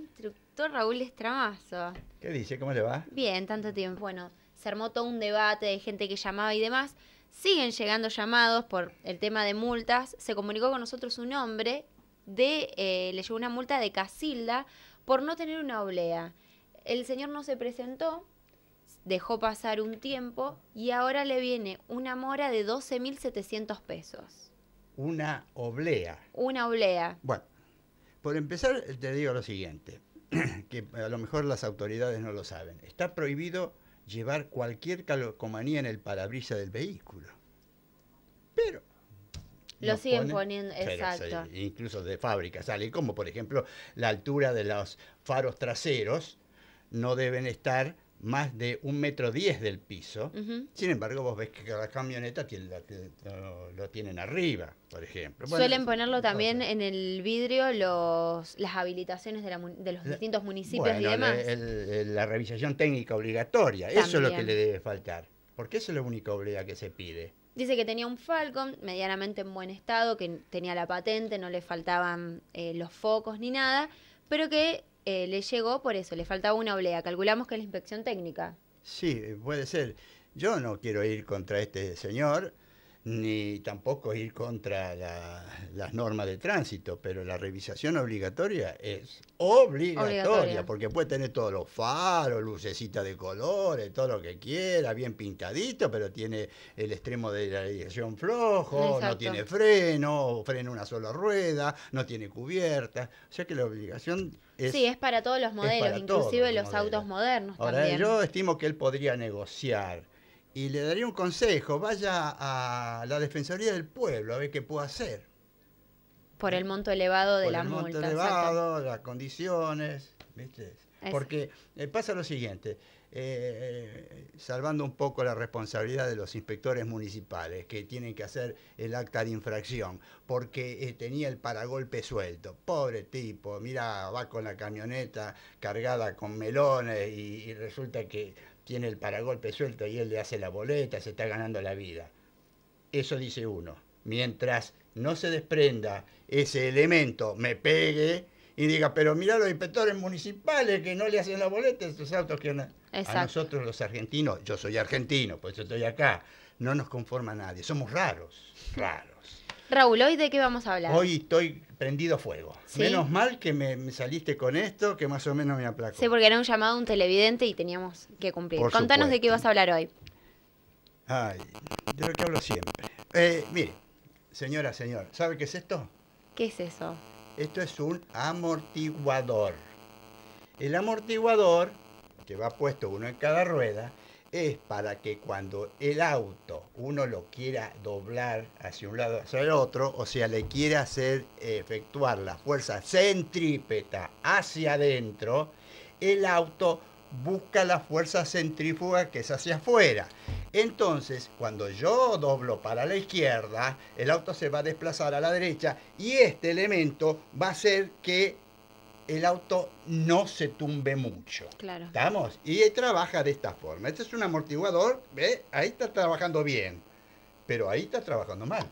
Instructor Raúl Estramazo. ¿Qué dice? ¿Cómo le va? Bien, tanto tiempo. Bueno, se armó todo un debate de gente que llamaba y demás. Siguen llegando llamados por el tema de multas. Se comunicó con nosotros un hombre de, eh, le llegó una multa de Casilda por no tener una oblea. El señor no se presentó, dejó pasar un tiempo y ahora le viene una mora de 12.700 pesos. Una oblea. Una oblea. Bueno, por empezar, te digo lo siguiente, que a lo mejor las autoridades no lo saben. Está prohibido llevar cualquier calcomanía en el parabrisas del vehículo. Pero lo siguen poniendo, exacto. incluso de fábrica sale, como por ejemplo la altura de los faros traseros no deben estar más de un metro diez del piso. Sin embargo, vos ves que la camioneta lo, tienen arriba, por ejemplo. Suelen ponerlo también en el vidrio los, las habilitaciones de, los distintos municipios y demás. la revisación técnica obligatoria, eso es lo que le debe faltar, porque eso es lo único obliga que se pide. Dice que tenía un Falcon medianamente en buen estado, que tenía la patente, no le faltaban eh, los focos ni nada, pero que eh, le llegó por eso, le faltaba una oblea. Calculamos que es la inspección técnica. Sí, puede ser. Yo no quiero ir contra este señor, ni tampoco ir contra la, las normas de tránsito, pero la revisación obligatoria es obligatoria, porque puede tener todos los faros, lucecitas de colores, todo lo que quiera, bien pintadito, pero tiene el extremo de la dirección flojo, no tiene freno, frena una sola rueda, no tiene cubierta, o sea que la obligación sí, es para todos los modelos, inclusive los, autos modernos Ahora, Yo estimo que él podría negociar y le daría un consejo, vaya a la Defensoría del Pueblo a ver qué puede hacer. Por el monto elevado de la multa. multa. El monto elevado, las condiciones, Porque eh, pasa lo siguiente, eh, salvando un poco la responsabilidad de los inspectores municipales que tienen que hacer el acta de infracción porque eh, tenía el paragolpe suelto. Pobre tipo, mira, va con la camioneta cargada con melones y, y resulta que tiene el paragolpe suelto y él le hace la boleta, se está ganando la vida. Eso dice uno. Mientras no se desprenda ese elemento, me pegue, y diga, pero mira los inspectores municipales que no le hacen la boleta a sus autos que andan. A nosotros los argentinos, yo soy argentino, por eso estoy acá, no nos conforma nadie, somos raros, raros. Raúl, ¿hoy de qué vamos a hablar? Hoy estoy prendido fuego. Menos mal que me, saliste con esto, que más o menos me aplacó. Sí, porque era un llamado a un televidente y teníamos que cumplir. Contanos de qué vas a hablar hoy. Ay, de lo que hablo siempre. Eh, mire, señora, señor, ¿sabe qué es esto? ¿Qué es eso? Esto es un amortiguador. El amortiguador, que va puesto uno en cada rueda, es para que cuando el auto uno lo quiera doblar hacia un lado hacia el otro, o sea, le quiera hacer eh, efectuar la fuerza centrípeta hacia adentro, el auto busca la fuerza centrífuga que es hacia afuera. Entonces, cuando yo doblo para la izquierda, el auto se va a desplazar a la derecha y este elemento va a hacer que el auto no se tumbe mucho. Claro. ¿Estamos? Y trabaja de esta forma. Este es un amortiguador, ¿ve? ahí está trabajando bien, pero ahí está trabajando mal.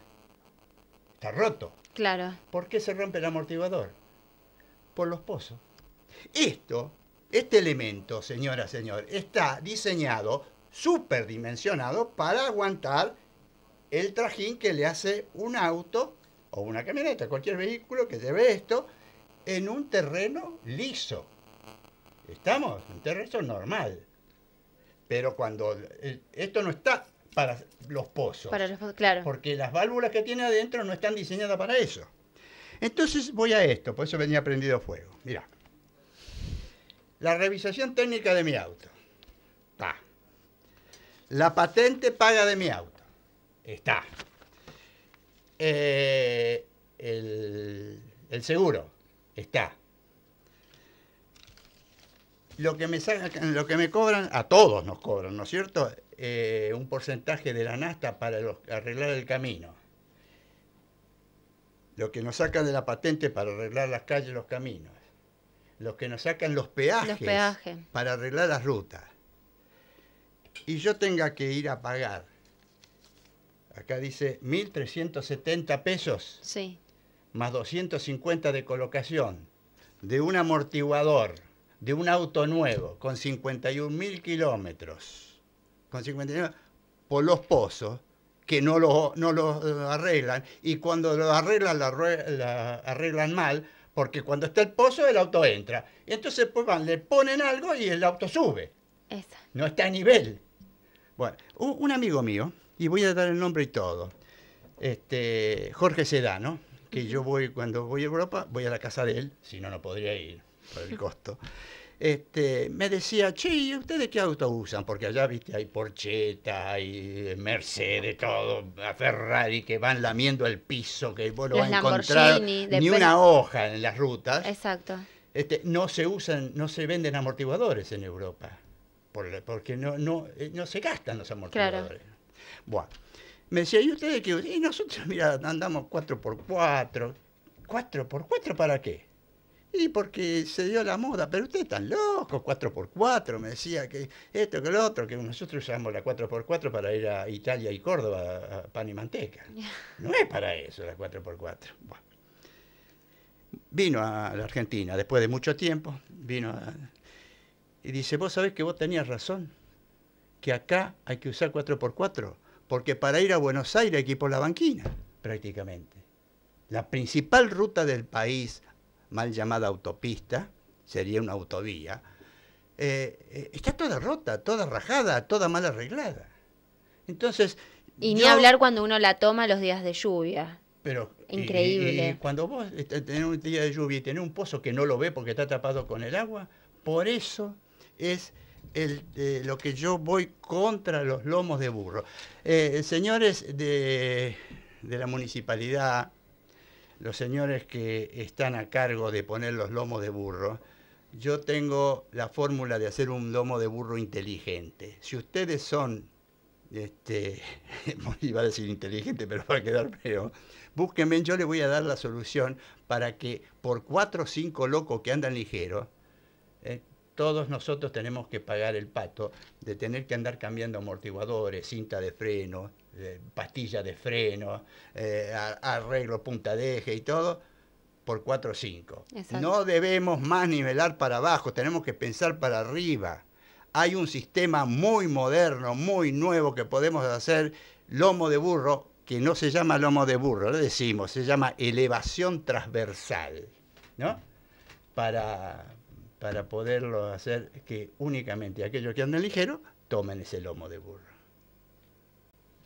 Está roto. Claro. ¿Por qué se rompe el amortiguador? Por los pozos. Esto este elemento, señora, señor, está diseñado, superdimensionado, para aguantar el trajín que le hace un auto o una camioneta, cualquier vehículo que lleve esto, en un terreno liso. Estamos en un terreno normal. Pero cuando esto no está para los pozos. Para los, claro. Porque las válvulas que tiene adentro no están diseñadas para eso. Entonces voy a esto, por eso venía prendido fuego. Mira. La revisación técnica de mi auto. Está. La patente paga de mi auto. Está. Eh, el, seguro. Está lo que me lo que me cobran, a todos nos cobran, ¿no es cierto? Eh, un porcentaje de la nasta para arreglar el camino. Lo que nos sacan de la patente para arreglar las calles, los caminos los que nos sacan los peajes, para arreglar las rutas, y yo tenga que ir a pagar, acá dice 1.370 pesos, más 250 de colocación, de un amortiguador, de un auto nuevo, con 51.000 kilómetros, con por los pozos, que no los no arreglan, y cuando lo arreglan, la arreglan mal, porque cuando está el pozo el auto entra. Y entonces pues, le ponen algo y el auto sube. No está a nivel. Bueno, un, amigo mío, y voy a dar el nombre y todo, este, Jorge Sedano, que yo voy, cuando voy a Europa, voy a la casa de él, si no, no podría ir por el costo este, me decía, che, ¿y ustedes qué auto usan? Porque allá, viste, hay Porcheta hay eh, Mercedes, todo, a Ferrari que van lamiendo el piso, que vos vas a encontrar ni una hoja en las rutas. Exacto. Este, no se usan, no se venden amortiguadores en Europa, porque no, no, eh, no se gastan los amortiguadores. Bueno, me decía, ¿y ustedes qué usan? Y nosotros, mira, andamos 4x4. ¿4x4 para qué? Y porque se dio la moda, pero usted tan loco, 4x4, me decía que esto, que lo otro, que nosotros usamos la 4x4 para ir a Italia y Córdoba a pan y manteca. No es para eso la 4x4. Vino a la Argentina después de mucho tiempo, vino y dice, vos sabés que vos tenías razón, que acá hay que usar 4x4, porque para ir a Buenos Aires hay que por la banquina, prácticamente. La principal ruta del país mal llamada autopista, sería una autovía, eh, eh, está toda rota, toda rajada, toda mal arreglada. Entonces... Y ni hablar cuando uno la toma los días de lluvia. Pero increíble. Y, cuando vos tenés un día de lluvia y tenés un pozo que no lo ve porque está tapado con el agua, por eso es el, eh, lo que yo voy contra los lomos de burro. señores de, de la municipalidad, los señores que están a cargo de poner los lomos de burro, yo tengo la fórmula de hacer un lomo de burro inteligente. Si ustedes son, este, iba a decir inteligente, pero va a quedar feo, búsquenme, yo les voy a dar la solución para que por cuatro o cinco locos que andan ligero, eh, todos nosotros tenemos que pagar el pato de tener que andar cambiando amortiguadores, cinta de freno, pastilla eh, pastillas de freno, eh, arreglo punta de eje y todo, por 4 o 5. No debemos más nivelar para abajo, tenemos que pensar para arriba. Hay un sistema muy moderno, muy nuevo que podemos hacer, lomo de burro, que no se llama lomo de burro, le decimos, se llama elevación transversal, ¿no? Para, para poderlo hacer que únicamente aquellos que andan ligero tomen ese lomo de burro.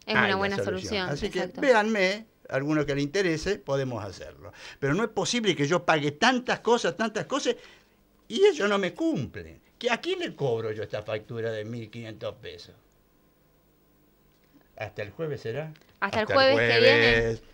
Es una buena solución. Así que véanme, alguno que le interese, podemos hacerlo. Pero no es posible que yo pague tantas cosas, tantas cosas, y ellos no me cumplen. ¿A quién le cobro yo esta factura de 1.500 pesos? ¿Hasta el jueves será? Hasta, Hasta el jueves, que viene.